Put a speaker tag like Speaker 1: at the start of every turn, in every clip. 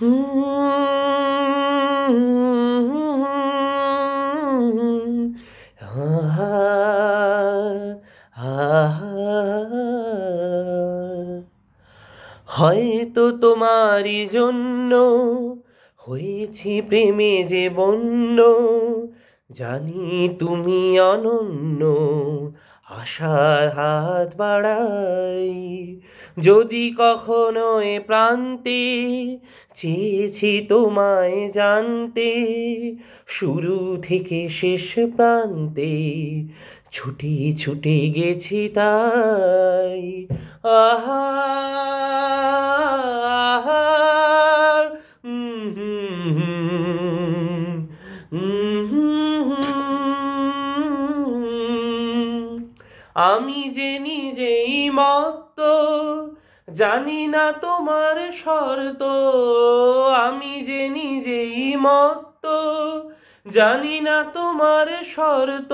Speaker 1: হয়তো তোমারই
Speaker 2: জন্য হয়েছি প্রেমে যে বন্য জানি তুমি অনন্য আশার হাত বাড়াই যদি কখনো এ প্রান্তে চেয়েছি তোমায় জানতে শুরু থেকে শেষ প্রান্তে ছুটি ছুটে গেছি
Speaker 1: তাই আহা আহা হুম হুম হুম আমি
Speaker 2: যে নিজেই মত জানি না তোমার শর্ত আমি যে নিজেই মত জানি না তোমার শর্ত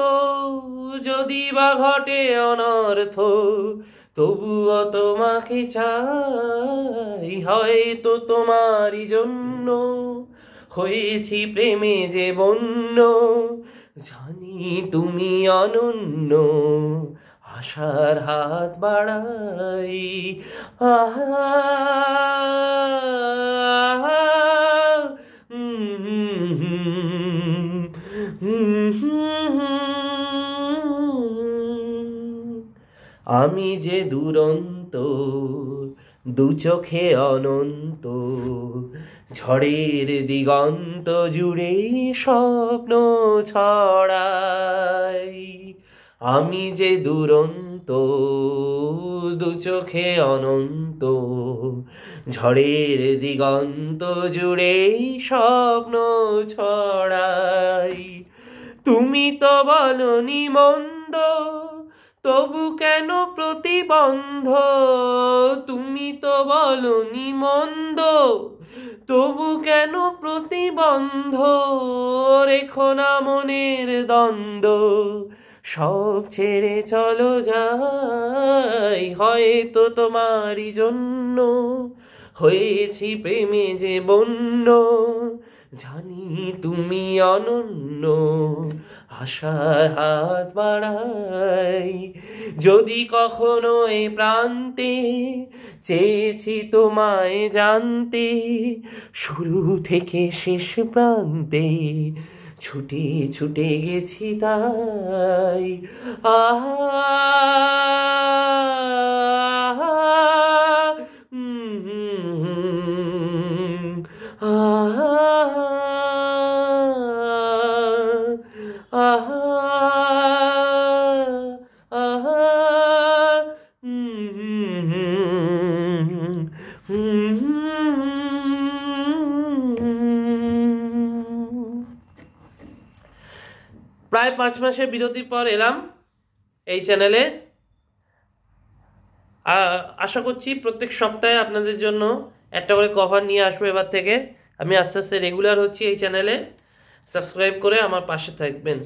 Speaker 2: যদি বা ঘটে অনর্থ তবুও তোমাকে চাই হয়তো তোমারই জন্য হয়েছি প্রেমে যে বন্য জানি তুমি অনন্য আশার
Speaker 1: হাত বাড়াই আহা
Speaker 2: আমি যে দুরন্ত দু চোখে অনন্ত ঝড়ের দিগন্ত জুড়ে স্বপ্ন ছড়ায় আমি যে দুরন্ত দু চোখে অনন্ত ঝড়ের দিগন্ত জুড়ে স্বপ্ন ছড়াই তুমি তো বলনি মন্দ তবু কেন প্রতিবন্ধ তুমি তো বলনি মন্দ তবু কেন প্রতিবন্ধ রেখো না মনের দ্বন্দ্ব সব ছেড়ে চলো যাই হয়তো তোমারই জন্য হয়েছি প্রেমে যে বন্য জানি তুমি অনন্য আশার হাত বাড়াই যদি কখনো এ প্রান্তে চেয়েছি তোমায় জানতে শুরু থেকে শেষ প্রান্তে ছুটে ছুটে গেছি তাই আহা প্রায় পাঁচ মাসের বিরতির পর এলাম এই চ্যানেলে আশা করছি প্রত্যেক সপ্তাহে আপনাদের জন্য একটা করে কভার নিয়ে আসবো এবার থেকে আমি আস্তে আস্তে রেগুলার হচ্ছি এই চ্যানেলে সাবস্ক্রাইব করে আমার পাশে থাকবেন